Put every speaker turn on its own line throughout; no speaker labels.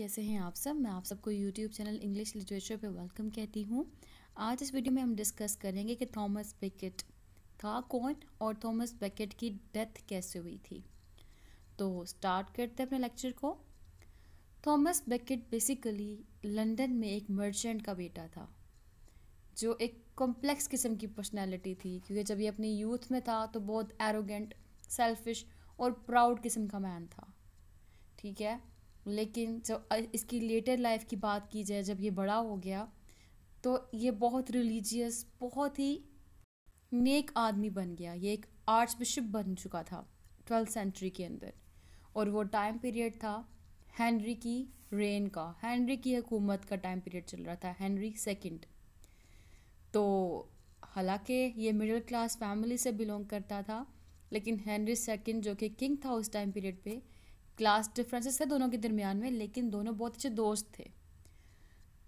कैसे हैं आप सब मैं आप सबको यूट्यूब चैनल इंग्लिश लिटरेचर पे वेलकम कहती हूँ आज इस वीडियो में हम डिस्कस करेंगे कि थॉमस बेकेट था कौन और थॉमस बेकेट की डेथ कैसे हुई थी तो स्टार्ट करते हैं अपने लेक्चर को थॉमस बेकेट बेसिकली लंदन में एक मर्चेंट का बेटा था जो एक कॉम्प्लेक्स किस्म की पर्सनैलिटी थी क्योंकि जब ये अपनी यूथ में था तो बहुत एरोगेंट सेल्फिश और प्राउड किस्म का मैन था ठीक है लेकिन जब इसकी लेटर लाइफ की बात की जाए जब ये बड़ा हो गया तो ये बहुत रिलीजियस बहुत ही नेक आदमी बन गया ये एक आर्च बिशप बन चुका था ट्वेल्थ सेंचुरी के अंदर और वो टाइम पीरियड था हैंनरी की रेन का हैंनरी की हुकूमत का टाइम पीरियड चल रहा था हैंनरी सेकंड तो हालांकि ये मिडिल क्लास फैमिली से बिलोंग करता था लेकिन हैंनरी सेकंड जो कि किंग था उस टाइम पीरियड पे क्लास डिफरेंसेस थे दोनों के दरमियान में लेकिन दोनों बहुत अच्छे दोस्त थे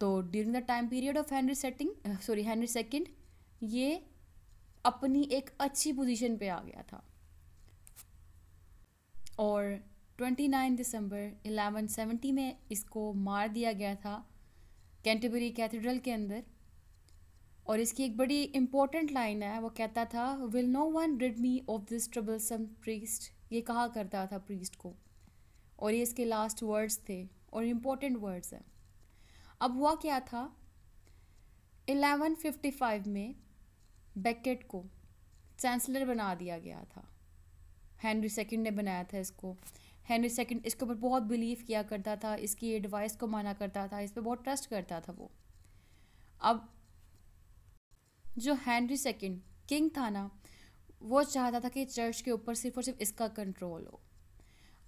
तो during the time period of Henry setting sorry Henry second ये अपनी एक अच्छी पोजीशन पे आ गया था और 29 दिसंबर 1170 में इसको मार दिया गया था कैंटबरी कैथेड्रल के अंदर और इसकी एक बड़ी इम्पोर्टेंट लाइन है वो कहता था will no one rid me of this some priest ये कहा करता था प्रीस्ट को और ये इसके लास्ट वर्ड्स थे और इम्पोर्टेंट वर्ड्स हैं अब हुआ क्या था 1155 में बेकेट को चांसलर बना दिया गया था हैंनरी सेकंड ने बनाया था इसको हैंनरी सेकंड इसके ऊपर बहुत बिलीव किया करता था इसकी एडवाइस को माना करता था इस पर बहुत ट्रस्ट करता था वो अब जो हैंनरी सेकंड किंग था ना वो चाहता था कि चर्च के ऊपर सिर्फ और सिर्फ इसका कंट्रोल हो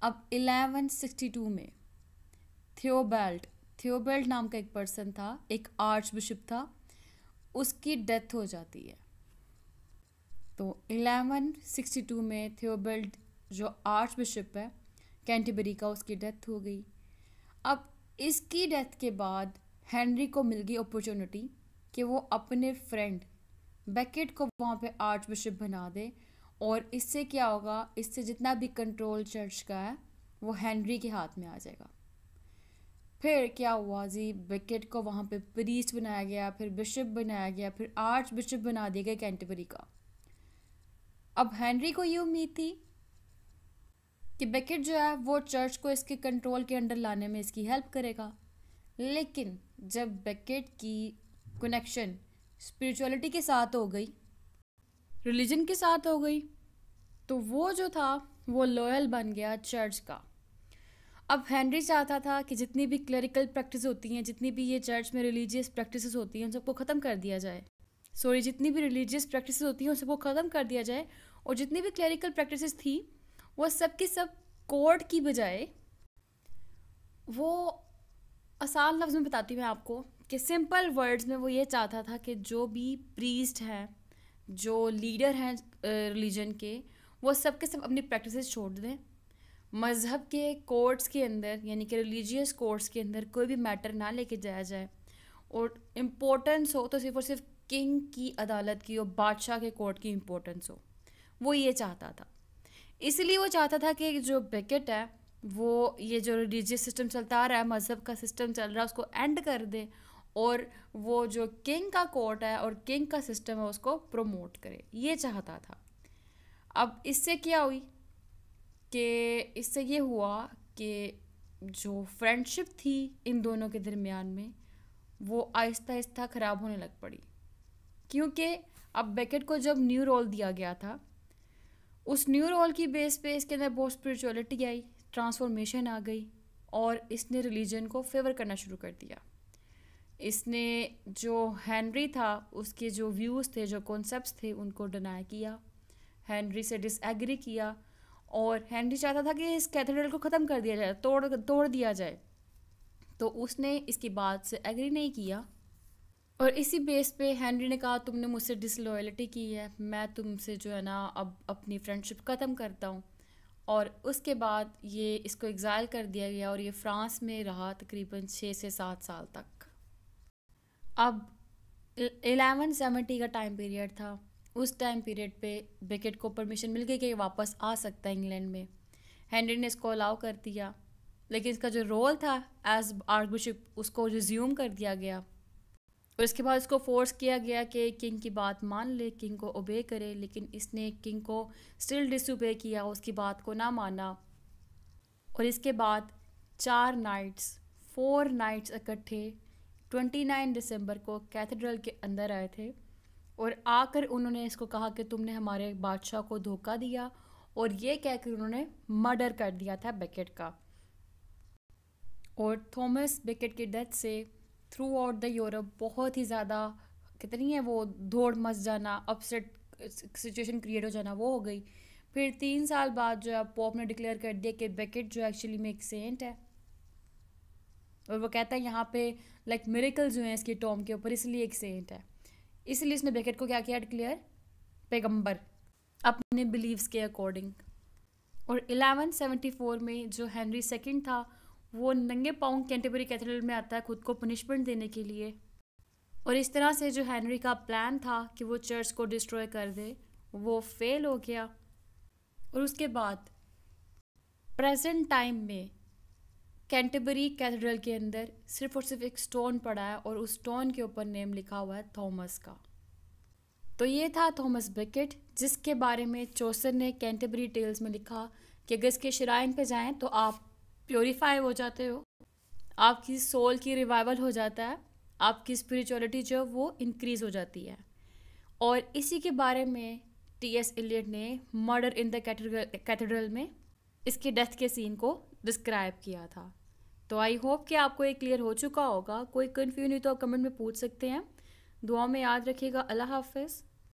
अब 1162 में थियोबेल्ट थियोबेल्ट नाम का एक पर्सन था एक आर्च बिशप था उसकी डेथ हो जाती है तो 1162 में थियोबेल्ट जो आर्च बिशप है कैंटीबरी का उसकी डेथ हो गई अब इसकी डेथ के बाद हेनरी को मिल गई अपॉर्चुनिटी कि वो अपने फ्रेंड बैकेट को वहाँ पे आर्च बिशप बना दे और इससे क्या होगा इससे जितना भी कंट्रोल चर्च का है वो हैंनरी के हाथ में आ जाएगा फिर क्या हुआ जी बेकेट को वहाँ पे प्रीस्ट बनाया गया फिर बिशप बनाया गया फिर आर्च बिशप बना दिया गया कैंटबरी का अब हैंनरी को ये उम्मीद थी कि बेकेट जो है वो चर्च को इसके कंट्रोल के अंडर लाने में इसकी हेल्प करेगा लेकिन जब बेकेट की कनेक्शन स्पिरिचुअलिटी के साथ हो गई रिलीजन के साथ हो गई तो वो जो था वो लॉयल बन गया चर्च का अब हेनरी चाहता था कि जितनी भी क्लरिकल प्रैक्टिस होती हैं जितनी भी ये चर्च में रिलीजियस प्रैक्टिस होती हैं उन सबको ख़त्म कर दिया जाए सॉरी जितनी भी रिलीजियस प्रैक्टिस होती हैं उन सबको ख़त्म कर दिया जाए और जितनी भी क्लरिकल प्रैक्टिस थी वह सब की सब कोर्ट की बजाय वो आसान लफ्ज़ में बताती हूँ मैं आपको कि सिंपल वर्ड्स में वो ये चाहता था कि जो भी प्रीस्ट हैं जो लीडर हैं रिलीजन के वो सब के सब अपनी प्रैक्टिस छोड़ दें मज़हब के कोर्ट्स के अंदर यानी कि रिलीजियस कोर्ट्स के अंदर कोई भी मैटर ना लेके जाया जाए और इम्पोर्टेंस हो तो सिर्फ और सिर्फ किंग की अदालत की और बादशाह के कोर्ट की इम्पोर्टेंस हो वो ये चाहता था इसलिए वो चाहता था कि जो बेकेट है वो ये जो रिलीजियस सिस्टम चलता आ रहा है मज़हब का सिस्टम चल रहा है उसको एंड कर दे और वो जो किंग का कोर्ट है और किंग का सिस्टम है उसको प्रमोट करे ये चाहता था अब इससे क्या हुई कि इससे ये हुआ कि जो फ्रेंडशिप थी इन दोनों के दरमियान में वो आहिस्ता आहिस्ता ख़राब होने लग पड़ी क्योंकि अब बेकेट को जब न्यू रोल दिया गया था उस न्यू रोल की बेस पे इसके अंदर बहुत स्पिरिचुअलिटी आई ट्रांसफॉर्मेशन आ गई और इसने रिलीजन को फेवर करना शुरू कर दिया इसने जो हैंनरी था उसके जो व्यूज़ थे जो कॉन्सेप्ट थे उनको डिनाई किया हैंनरी से डिसएग्री किया और हैंनरी चाहता था कि इस कैथेड्रल को ख़त्म कर दिया जाए तोड़ तोड़ दिया जाए तो उसने इसकी बात से एग्री नहीं किया और इसी बेस पे हैंनरी ने कहा तुमने मुझसे डिसलॉयल्टी की है मैं तुमसे जो है ना अब अपनी फ्रेंडशिप ख़त्म करता हूँ और उसके बाद ये इसको एग्ज़ाइल कर दिया गया और ये फ्रांस में रहा तकरीबन छः से सात साल तक अब एलेवन सेवेंटी का टाइम पीरियड था उस टाइम पीरियड पे विकेट को परमिशन मिल गई कि वापस आ सकता है इंग्लैंड में हेनरी ने इसको अलाउ कर दिया लेकिन इसका जो रोल था एज आर्कबिशप उसको रिज्यूम कर दिया गया और इसके बाद इसको फोर्स किया गया कि किंग की बात मान ले किंग को ओबे करे लेकिन इसने किंग को स्टिल डिसोबे किया उसकी बात को ना माना और इसके बाद चार नाइट्स फोर नाइट्स इकट्ठे 29 दिसंबर को कैथेड्रल के अंदर आए थे और आकर उन्होंने इसको कहा कि तुमने हमारे बादशाह को धोखा दिया और ये कहकर उन्होंने मर्डर कर दिया था बेकेट का और थॉमस बेकेट की डेथ से थ्रू आउट द यूरोप बहुत ही ज़्यादा कितनी है वो दौड़ मच जाना अपसेट सिचुएशन क्रिएट हो जाना वो हो गई फिर तीन साल बाद जो है पोप ने डिक्लेयर कर दिया कि बेकेट जो एक्चुअली में एक सेंट है और वो कहता है यहाँ पे लाइक मेरिकल हुए हैं इसके टॉम के ऊपर इसलिए एक सेंट है इसलिए इसने बेकेट को क्या किया डिक्लेयर पैगम्बर अपने बिलीव्स के अकॉर्डिंग और 1174 में जो हेनरी सेकेंड था वो नंगे पाउंग कैंटेबरी कैथेड्रल में आता है खुद को पनिशमेंट देने के लिए और इस तरह से जो हेनरी का प्लान था कि वो चर्च को डिस्ट्रॉय कर दे वो फेल हो गया और उसके बाद प्रेजेंट टाइम में कैंटबरी कैथेड्रल के अंदर सिर्फ और सिर्फ एक स्टोन पड़ा है और उस स्टोन के ऊपर नेम लिखा हुआ है थॉमस का तो ये था थॉमस बिकेट जिसके बारे में चौसर ने कैंटबरी टेल्स में लिखा कि अगर इसके श्राइन पे जाएं तो आप प्योरीफाई हो जाते हो आपकी सोल की रिवाइवल हो जाता है आपकी स्पिरिचुअलिटी जो है वो इनक्रीज़ हो जाती है और इसी के बारे में टी एस एलियट ने मर्डर इन द कैथेड्रल में इसके डेथ के सीन को डिस्क्राइब किया था तो आई होप कि आपको ये क्लियर हो चुका होगा कोई कन्फ्यूज नहीं तो आप कमेंट में पूछ सकते हैं दुआ में याद रखिएगा अल्लाह हाफिज़